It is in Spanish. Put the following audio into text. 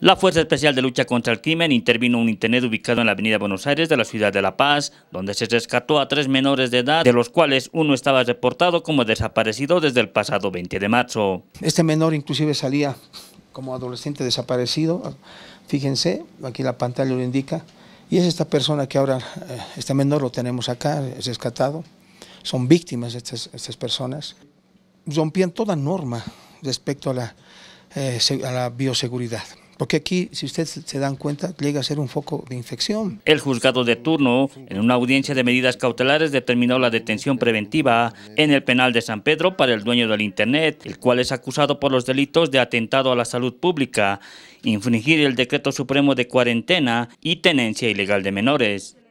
La Fuerza Especial de Lucha contra el Crimen intervino un internet ubicado en la avenida Buenos Aires de la ciudad de La Paz, donde se rescató a tres menores de edad, de los cuales uno estaba reportado como desaparecido desde el pasado 20 de marzo. Este menor inclusive salía como adolescente desaparecido, fíjense, aquí la pantalla lo indica, y es esta persona que ahora, eh, este menor lo tenemos acá, es rescatado, son víctimas estas, personas, rompían toda norma respecto a la eh, bioseguridad porque aquí, si ustedes se dan cuenta, llega a ser un foco de infección. El juzgado de turno, en una audiencia de medidas cautelares, determinó la detención preventiva en el penal de San Pedro para el dueño del Internet, el cual es acusado por los delitos de atentado a la salud pública, infringir el decreto supremo de cuarentena y tenencia ilegal de menores.